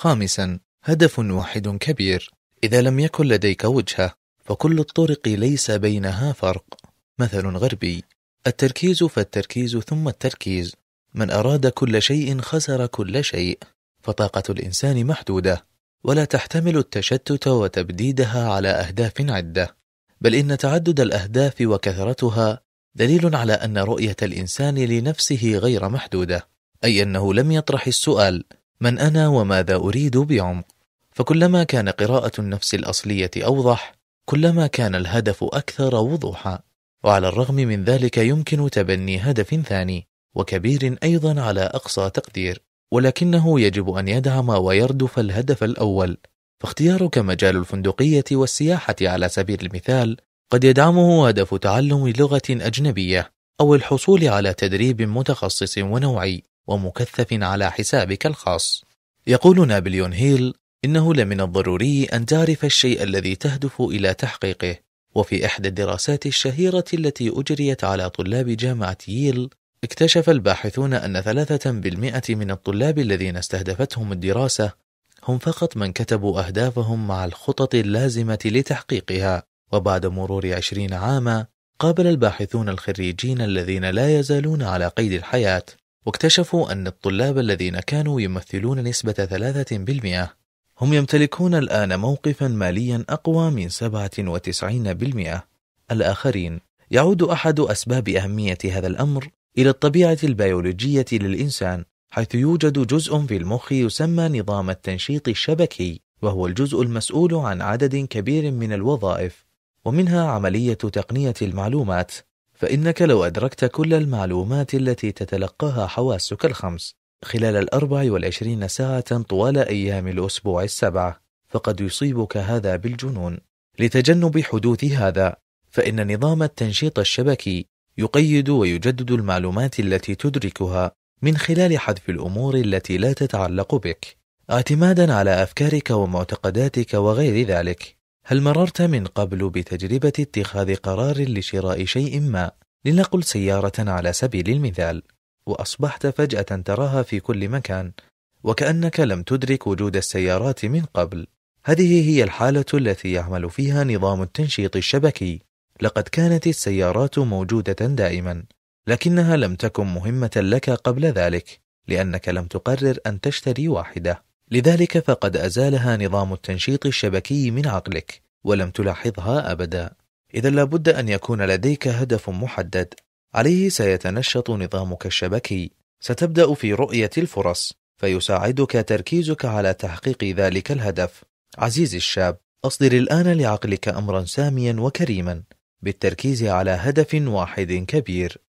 خامسا هدف واحد كبير إذا لم يكن لديك وجهة فكل الطرق ليس بينها فرق مثل غربي التركيز فالتركيز ثم التركيز من أراد كل شيء خسر كل شيء فطاقة الإنسان محدودة ولا تحتمل التشتت وتبديدها على أهداف عدة بل إن تعدد الأهداف وكثرتها دليل على أن رؤية الإنسان لنفسه غير محدودة أي أنه لم يطرح السؤال من أنا وماذا أريد بعمق فكلما كان قراءة النفس الأصلية أوضح كلما كان الهدف أكثر وضوحا وعلى الرغم من ذلك يمكن تبني هدف ثاني وكبير أيضا على أقصى تقدير ولكنه يجب أن يدعم ويردف الهدف الأول فاختيارك مجال الفندقية والسياحة على سبيل المثال قد يدعمه هدف تعلم لغة أجنبية أو الحصول على تدريب متخصص ونوعي ومكثف على حسابك الخاص يقول نابليون هيل إنه لمن الضروري أن تعرف الشيء الذي تهدف إلى تحقيقه وفي إحدى الدراسات الشهيرة التي أجريت على طلاب جامعة ييل اكتشف الباحثون أن ثلاثة بالمئة من الطلاب الذين استهدفتهم الدراسة هم فقط من كتبوا أهدافهم مع الخطط اللازمة لتحقيقها وبعد مرور عشرين عاما قابل الباحثون الخريجين الذين لا يزالون على قيد الحياة واكتشفوا أن الطلاب الذين كانوا يمثلون نسبة 3% هم يمتلكون الآن موقفا ماليا أقوى من 97% الآخرين يعود أحد أسباب أهمية هذا الأمر إلى الطبيعة البيولوجية للإنسان حيث يوجد جزء في المخ يسمى نظام التنشيط الشبكي وهو الجزء المسؤول عن عدد كبير من الوظائف ومنها عملية تقنية المعلومات فإنك لو أدركت كل المعلومات التي تتلقاها حواسك الخمس خلال الأربع والعشرين ساعة طوال أيام الأسبوع السبعة فقد يصيبك هذا بالجنون لتجنب حدوث هذا فإن نظام التنشيط الشبكي يقيد ويجدد المعلومات التي تدركها من خلال حذف الأمور التي لا تتعلق بك اعتمادا على أفكارك ومعتقداتك وغير ذلك هل مررت من قبل بتجربة اتخاذ قرار لشراء شيء ما لنقل سيارة على سبيل المثال وأصبحت فجأة تراها في كل مكان وكأنك لم تدرك وجود السيارات من قبل هذه هي الحالة التي يعمل فيها نظام التنشيط الشبكي لقد كانت السيارات موجودة دائما لكنها لم تكن مهمة لك قبل ذلك لأنك لم تقرر أن تشتري واحدة لذلك فقد أزالها نظام التنشيط الشبكي من عقلك ولم تلاحظها أبدا إذا لابد أن يكون لديك هدف محدد عليه سيتنشط نظامك الشبكي ستبدأ في رؤية الفرص فيساعدك تركيزك على تحقيق ذلك الهدف عزيزي الشاب أصدر الآن لعقلك أمرا ساميا وكريما بالتركيز على هدف واحد كبير